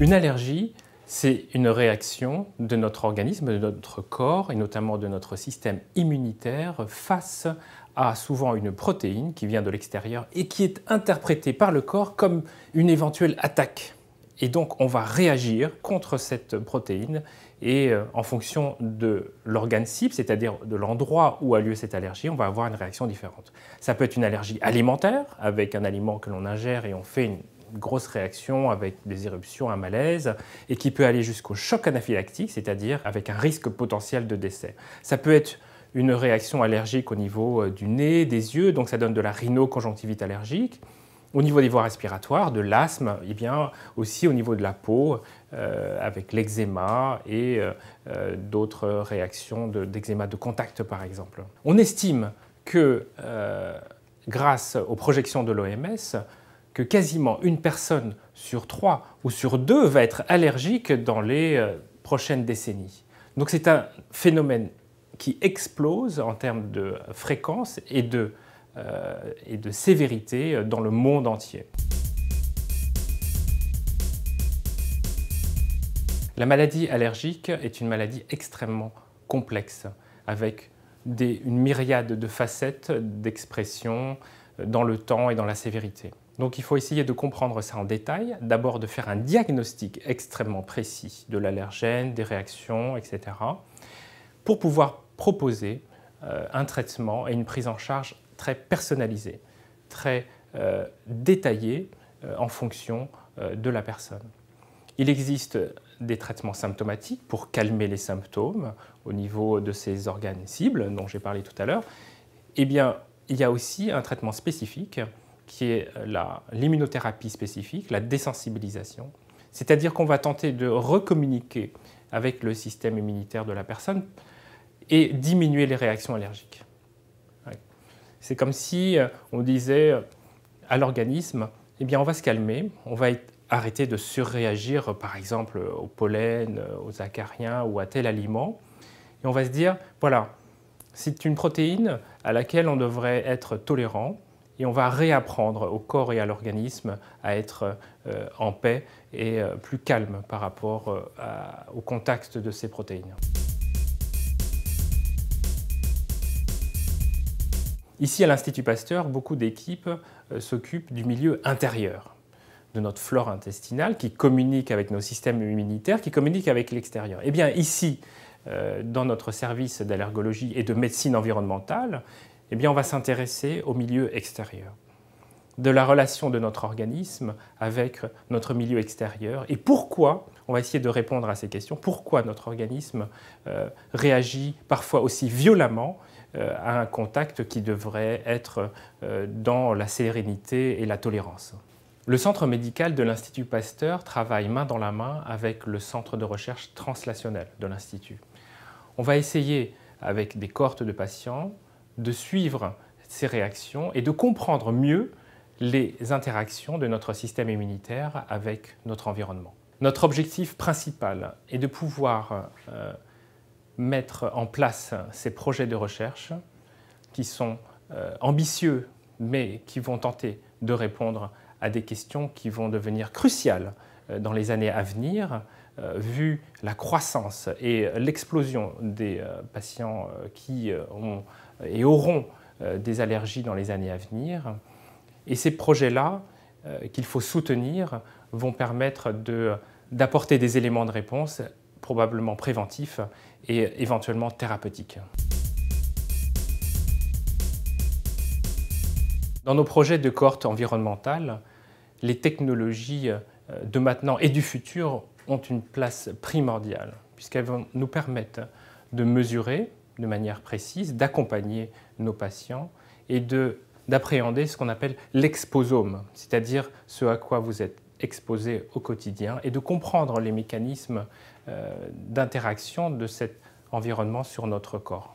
Une allergie, c'est une réaction de notre organisme, de notre corps et notamment de notre système immunitaire face à souvent une protéine qui vient de l'extérieur et qui est interprétée par le corps comme une éventuelle attaque. Et donc on va réagir contre cette protéine et euh, en fonction de l'organe cible, c'est-à-dire de l'endroit où a lieu cette allergie, on va avoir une réaction différente. Ça peut être une allergie alimentaire avec un aliment que l'on ingère et on fait une grosse réaction avec des éruptions, un malaise, et qui peut aller jusqu'au choc anaphylactique, c'est-à-dire avec un risque potentiel de décès. Ça peut être une réaction allergique au niveau euh, du nez, des yeux, donc ça donne de la rhinoconjonctivite allergique. Au niveau des voies respiratoires, de l'asthme, et eh bien aussi au niveau de la peau, euh, avec l'eczéma et euh, d'autres réactions d'eczéma de, contact par exemple. On estime que grâce aux projections de l'OMS, que quasiment une personne sur trois ou sur deux va être allergique dans les euh, prochaines décennies. Donc c'est un phénomène qui explose en termes de fréquence et de, euh, sévérité euh, dans le monde entier. La maladie allergique est une maladie extrêmement complexe, avec une myriade de facettes d'expression dans le temps et dans la sévérité. Donc il faut essayer de comprendre ça en détail, d'abord de faire un diagnostic extrêmement précis de l'allergène, des réactions, etc., pour pouvoir proposer euh, un traitement et une prise en charge très personnalisée, très euh, détaillée euh, en fonction de la personne. Il existe des traitements symptomatiques pour calmer les symptômes au niveau de ces organes cibles dont j'ai parlé tout à l'heure. Eh bien, il y a aussi un traitement spécifique qui est euh, l'immunothérapie spécifique, la désensibilisation, c'est-à-dire qu'on va tenter de recommuniquer avec le système immunitaire de la personne et diminuer les réactions allergiques. C'est comme si euh, on disait euh, à l'organisme, eh bien on va se calmer, on va arrêter de surréagir par exemple au pollen, aux acariens ou à tel aliment, et on va se dire, voilà, c'est une protéine à laquelle on devrait être tolérant, et on va réapprendre au corps et à l'organisme à être euh, en paix et euh, plus calme par rapport euh, au contact de ces protéines. Ici à l'Institut Pasteur, beaucoup d'équipes s'occupent du milieu intérieur, de notre flore intestinale qui communique avec nos systèmes immunitaires, qui communique avec l'extérieur. Et eh bien ici, dans notre service d'allergologie et de médecine environnementale, eh bien on va s'intéresser au milieu extérieur, de la relation de notre organisme avec notre milieu extérieur et pourquoi, on va essayer de répondre à ces questions, pourquoi notre organisme euh, réagit parfois aussi violemment euh, à un contact qui devrait être euh, dans la sérénité et la tolérance. Le centre médical de l'Institut Pasteur travaille main dans la main avec le centre de recherche translationnel de l'Institut. On va essayer, avec des cohortes de patients, de suivre ces réactions et de comprendre mieux les interactions de notre système immunitaire avec notre environnement. Notre objectif principal est de pouvoir euh, mettre en place ces projets de recherche qui sont euh, ambitieux mais qui vont tenter de répondre à des questions qui vont devenir cruciales euh, dans les années à venir vu la croissance et l'explosion des patients qui ont euh, et auront euh, des allergies dans les années à venir. Et ces projets-là, euh, qu'il faut soutenir, vont permettre d'apporter des éléments de réponse probablement préventifs et éventuellement thérapeutiques. Dans nos projets de cohorte environnementale, les technologies de maintenant et du futur ont une place primordiale, puisqu'elles vont nous permettre de mesurer de manière précise, d'accompagner nos patients et d'appréhender ce qu'on appelle l'exposome, c'est-à-dire ce à quoi vous êtes exposé au quotidien et de comprendre les mécanismes euh, d'interaction de cet environnement sur notre corps.